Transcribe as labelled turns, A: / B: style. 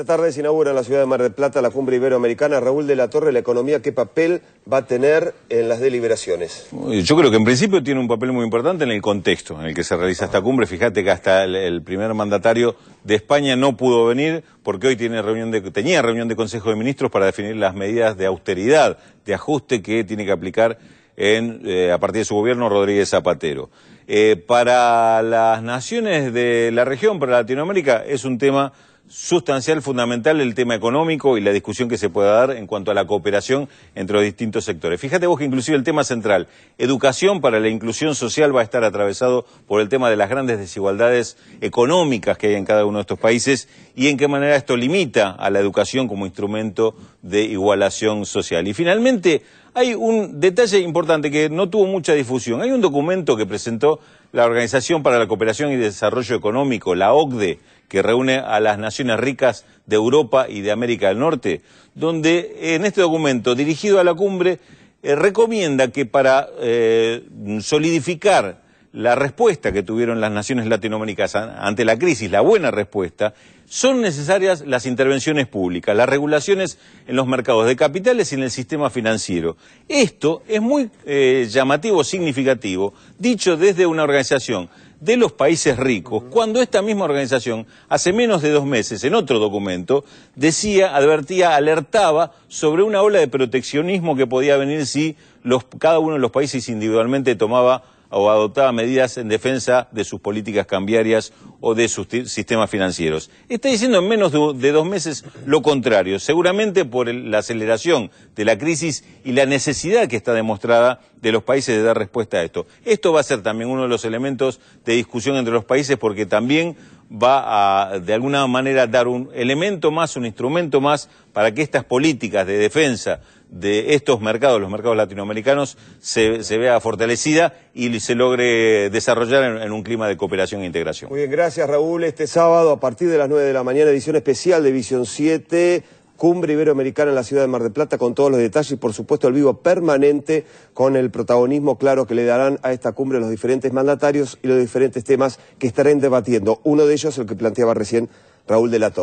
A: Esta tarde se inaugura en la ciudad de Mar del Plata la cumbre iberoamericana. Raúl de la Torre, la economía, ¿qué papel va a tener en las deliberaciones?
B: Yo creo que en principio tiene un papel muy importante en el contexto en el que se realiza esta cumbre. Fíjate que hasta el, primer mandatario de España no pudo venir porque hoy tiene reunión de, tenía reunión de Consejo de Ministros para definir las medidas de austeridad, de ajuste que tiene que aplicar en, eh, a partir de su gobierno Rodríguez Zapatero. Eh, para las naciones de la región, para Latinoamérica, es un tema sustancial, fundamental, el tema económico y la discusión que se pueda dar en cuanto a la cooperación entre los distintos sectores. Fíjate vos que inclusive el tema central, educación para la inclusión social, va a estar atravesado por el tema de las grandes desigualdades económicas que hay en cada uno de estos países y en qué manera esto limita a la educación como instrumento de igualación social. Y finalmente, hay un detalle importante que no tuvo mucha difusión. Hay un documento que presentó la Organización para la Cooperación y Desarrollo Económico, la OCDE, que reúne a las naciones ricas de Europa y de América del Norte, donde en este documento dirigido a la cumbre eh, recomienda que para eh, solidificar la respuesta que tuvieron las naciones latinoamericanas ante la crisis, la buena respuesta, son necesarias las intervenciones públicas, las regulaciones en los mercados de capitales y en el sistema financiero. Esto es muy eh, llamativo, significativo, dicho desde una organización de los países ricos, cuando esta misma organización, hace menos de dos meses, en otro documento, decía, advertía, alertaba sobre una ola de proteccionismo que podía venir si cada uno de los países individualmente tomaba o adoptaba medidas en defensa de sus políticas cambiarias o de sus sistemas financieros. Está diciendo en menos de dos meses lo contrario, seguramente por la aceleración de la crisis y la necesidad que está demostrada de los países de dar respuesta a esto. Esto va a ser también uno de los elementos de discusión entre los países porque también va a, de alguna manera, dar un elemento más, un instrumento más para que estas políticas de defensa de estos mercados, los mercados latinoamericanos, se, vea fortalecida y se logre desarrollar en, un clima de cooperación e integración.
A: Muy bien, gracias Raúl. Este sábado, a partir de las 9 de la mañana, edición especial de Visión 7, Cumbre Iberoamericana en la ciudad de Mar del Plata, con todos los detalles y, por supuesto, el vivo permanente, con el protagonismo claro que le darán a esta cumbre los diferentes mandatarios y los diferentes temas que estarán debatiendo. Uno de ellos, el que planteaba recién Raúl de la Torre.